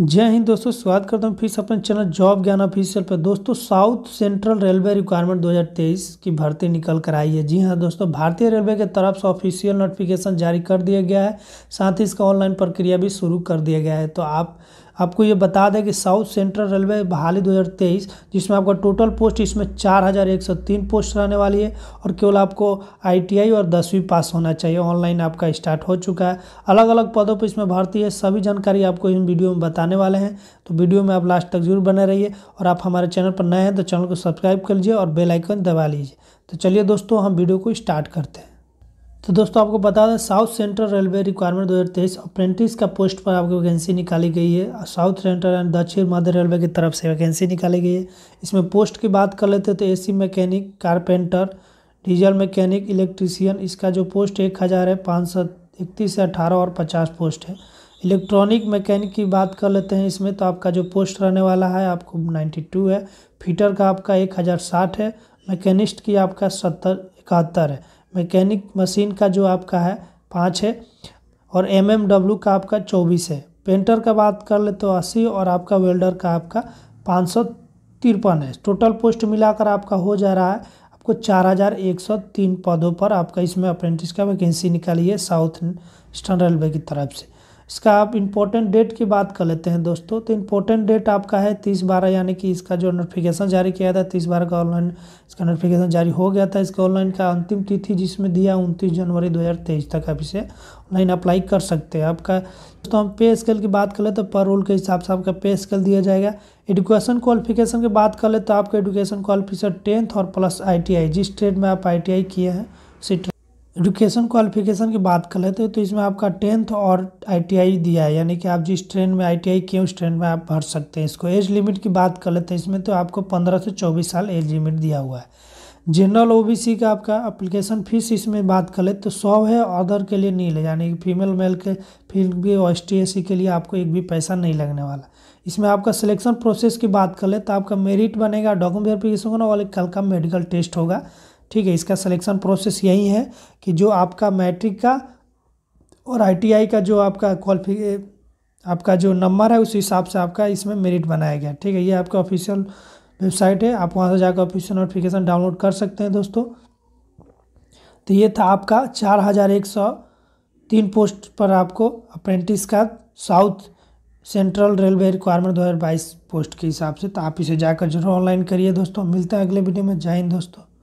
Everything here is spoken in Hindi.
जय हिंद दोस्तों स्वागत करता हूँ फिर से अपने चैनल जॉब ज्ञान ऑफिशियल पर दोस्तों साउथ सेंट्रल रेलवे रिक्वायरमेंट 2023 की भर्ती निकल कर आई है जी हाँ दोस्तों भारतीय रेलवे के तरफ से ऑफिशियल नोटिफिकेशन जारी कर दिया गया है साथ ही इसका ऑनलाइन प्रक्रिया भी शुरू कर दिया गया है तो आप आपको ये बता दें कि साउथ सेंट्रल रेलवे बहाली 2023 जिसमें आपका टोटल पोस्ट इसमें 4103 पोस्ट रहने वाली है और केवल आपको आईटीआई और दसवीं पास होना चाहिए ऑनलाइन आपका स्टार्ट हो चुका है अलग अलग पदों पर इसमें भर्ती है सभी जानकारी आपको इन वीडियो में बताने वाले हैं तो वीडियो में आप लास्ट तक जरूर बने रहिए और आप हमारे चैनल पर नए हैं तो चैनल को सब्सक्राइब कर लीजिए और बेलाइकन दबा लीजिए तो चलिए दोस्तों हम वीडियो को स्टार्ट करते हैं तो दोस्तों आपको बता दें south central railway requirement 2023 apprentice का पोस्ट पर आपकी वैकेंसी निकाली गई है साउथ सेंट्रल एंड दक्षिण मध्य रेलवे की तरफ से वैकेंसी निकाली गई है इसमें पोस्ट की बात कर लेते तो AC mechanic carpenter diesel mechanic electrician इसका जो पोस्ट एक हज़ार है पाँच सौ इकतीस से अठारह और पचास पोस्ट है इलेक्ट्रॉनिक मैकेनिक की बात कर लेते हैं इसमें तो आपका जो पोस्ट रहने वाला है आपको टू है फीटर का आपका एक हज़ार साठ है मैकेनिस्ट की आपका सत्तर इकहत्तर है मैकेनिक मशीन का जो आपका है पाँच है और एम एम डब्ल्यू का आपका चौबीस है पेंटर का बात कर ले तो अस्सी और आपका वेल्डर का आपका पाँच सौ तिरपन है टोटल पोस्ट मिलाकर आपका हो जा रहा है आपको चार हज़ार एक सौ तीन पदों पर आपका इसमें अप्रेंटिस का वैकेंसी निकाली है साउथ स्टर्न रेलवे की तरफ से इसका आप इम्पोर्टेंट डेट की बात कर लेते हैं दोस्तों तो इम्पोर्टेंट डेट आपका है तीस बारह यानी कि इसका जो नोटिफिकेशन जारी किया था तीस बारह का ऑनलाइन इसका नोटिफिकेशन जारी हो गया था इसका ऑनलाइन का अंतिम तिथि जिसमें दिया उनतीस जनवरी 2023 तक आप इसे ऑनलाइन अप्लाई कर सकते हैं आपका दोस्तों हम पे स्केल की बात कर ले तो पर रोल के हिसाब से आपका पे स्केल दिया जाएगा एडुकेशन क्वालिफिकेशन की बात कर ले तो आपका एडुकेशन क्वालिफिकेशन टेंथ और प्लस आई जिस ट्रेड में आप आई किए हैं उसी एजुकेशन क्वालिफिकेशन की बात कर लेते हैं तो इसमें आपका टेंथ और आईटीआई दिया है यानी कि आप जिस ट्रेन में आईटीआई किए उस ट्रेन में आप भर सकते हैं इसको एज लिमिट की बात कर लेते हैं इसमें तो आपको पंद्रह से चौबीस साल एज लिमिट दिया हुआ है जनरल ओबीसी का आपका अप्लीकेशन फीस इसमें बात कर ले तो सौ है अदर के लिए नील है यानी कि फीमेल मेल के फिर भी एस टी के लिए आपको एक भी पैसा नहीं लगने वाला इसमें आपका सिलेक्शन प्रोसेस की बात कर ले तो आपका मेरिट बनेगा डॉक्यूमेंट वेरिफिकेशन होगा और कल का मेडिकल टेस्ट होगा ठीक है इसका सिलेक्शन प्रोसेस यही है कि जो आपका मैट्रिक का और आईटीआई का जो आपका क्वालिफि आपका जो नंबर है उस हिसाब से आपका इसमें मेरिट बनाया गया ठीक है ये आपका ऑफिशियल वेबसाइट है आप वहाँ से जाकर ऑफिशियल नोटिफिकेशन डाउनलोड कर सकते हैं दोस्तों तो ये था आपका चार हज़ार एक सौ तीन पोस्ट पर आपको अप्रेंटिस का south central railway requirement 2022 post के हिसाब से तो आप इसे जाकर जरूर ऑनलाइन करिए दोस्तों मिलते हैं अगले वीडियो में जय हिंद दोस्तों